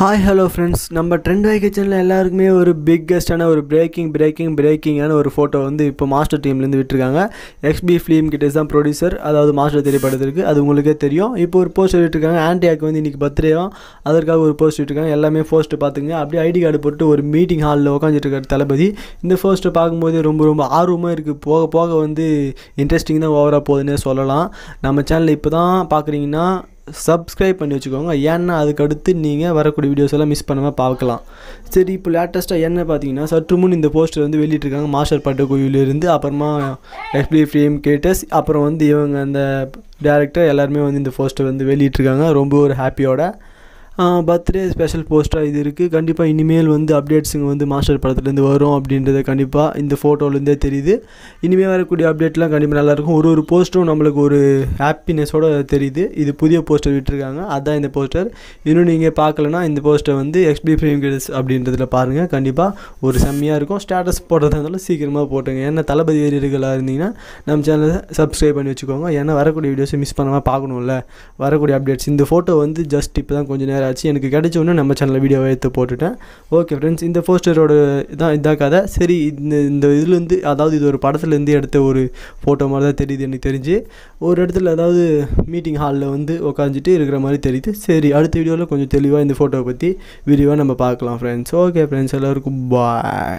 hi hello friends நம்ம trend ஆகிய channel எல்லாருக்குமே ஒரு பிக்கஸ்டான ஒரு பிரேக்கிங் பிரேக்கிங் பிரேக்கிங்கான ஒரு ஃபோட்டோ வந்து இப்போ மாஸ்டர் டீம்லேருந்து விட்டுருக்காங்க எக்ஸ்பி ஃபிலிம் கிட்டே தான் ப்ரொடியூசர் அதாவது மாஸ்டர் திரைப்படத்திற்கு அது உங்களுக்கே தெரியும் இப்போ ஒரு போஸ்ட் விட்டுருக்காங்க ஆன்டியாக்கு வந்து இன்றைக்கி பர்த்டேவும் அதற்காக ஒரு போஸ்ட் விட்டுருக்காங்க எல்லாமே ஃபோஸ்ட்டு பார்த்துங்க அப்படியே ஐடி கார்டு போட்டு ஒரு மீட்டிங் ஹாலில் உட்காந்துட்டு இருக்கார் தளபதி இந்த போஸ்ட்டை பார்க்கும்போது ரொம்ப ரொம்ப ஆர்வமாக இருக்குது போக போக வந்து இன்ட்ரெஸ்டிங் தான் ஓவராக போகுதுன்னே சொல்லலாம் நம்ம சேனலில் இப்போ தான் பார்க்குறீங்கன்னா சப்ஸ்கிரைப் பண்ணி வச்சுக்கோங்க ஏன்னா அதுக்கடுத்து நீங்கள் வரக்கூடிய வீடியோஸ் எல்லாம் மிஸ் பண்ணாமல் பார்க்கலாம் சரி இப்போ லேட்டஸ்ட்டாக என்ன பார்த்தீங்கன்னா சற்று முன் இந்த போஸ்டர் வந்து வெளியிட்டிருக்காங்க மாஸ்டர் பட்ட கோயிலிருந்து அப்புறமா எஸ்பிஐ ஃப்ரேம் கேட்டஸ் அப்புறம் வந்து இவங்க அந்த டேரக்டர் எல்லாருமே வந்து இந்த போஸ்டர் வந்து வெளியிட்டிருக்காங்க ரொம்ப ஒரு ஹாப்பியோட பர்த்டே ஸ்பெஷல் போஸ்ட்டாக இது இருக்குது கண்டிப்பாக இனிமேல் வந்து அப்டேட்ஸுங்க வந்து மாஸ்டர் படத்துலேருந்து வரும் அப்படின்றத கண்டிப்பாக இந்த ஃபோட்டோலேருந்தே தெரியுது இனிமேல் வரக்கூடிய அப்டேட்லாம் கண்டிப்பாக நல்லாயிருக்கும் ஒரு ஒரு போஸ்ட்டும் நம்மளுக்கு ஒரு ஹாப்பினஸோட தெரியுது இது புதிய போஸ்டர் விட்டுருக்காங்க அதுதான் இந்த போஸ்டர் இன்னும் நீங்கள் பார்க்கலனா இந்த போஸ்டர் வந்து எக்ஸ்பி ஃபிலிம் கிரிட்ஸ் அப்படின்றதில் பாருங்கள் கண்டிப்பாக ஒரு செம்மையாக இருக்கும் ஸ்டேட்டஸ் போடுறதா இருந்தாலும் சீக்கிரமாக போட்டுங்க ஏன்னா தளபதி வீரர்களாக இருந்தீங்கன்னா நம்ம சேனலை சப்ஸ்கிரைப் பண்ணி வச்சுக்கோங்க ஏன்னா வரக்கூடிய வீடியோஸை மிஸ் பண்ணாமல் பார்க்கணும்ல வரக்கூடிய அப்டேட்ஸ் இந்த ஃபோட்டோ வந்து ஜஸ்ட் இப்போ தான் கொஞ்சம் நேரம் ஆச்சு எனக்கு கிடைச்ச உடனே நம்ம சேனலில் வீடியோ எடுத்து போட்டுட்டேன் ஓகே ஃப்ரெண்ட்ஸ் இந்த போஸ்டரோட இதான் இதான் கதை சரி இந்த இந்த இதுலேருந்து அதாவது இது ஒரு படத்துலேருந்து எடுத்த ஒரு ஃபோட்டோ மாதிரி தான் தெரியுது எனக்கு தெரிஞ்சு ஒரு இடத்துல அதாவது மீட்டிங் ஹாலில் வந்து உட்காந்துட்டு இருக்கிற மாதிரி தெரியுது சரி அடுத்த வீடியோவில் கொஞ்சம் தெளிவாக இந்த ஃபோட்டோவை பற்றி விரிவாக நம்ம பார்க்கலாம் ஃப்ரெண்ட்ஸ் ஓகே ஃப்ரெண்ட்ஸ் எல்லோருக்கும் பாய்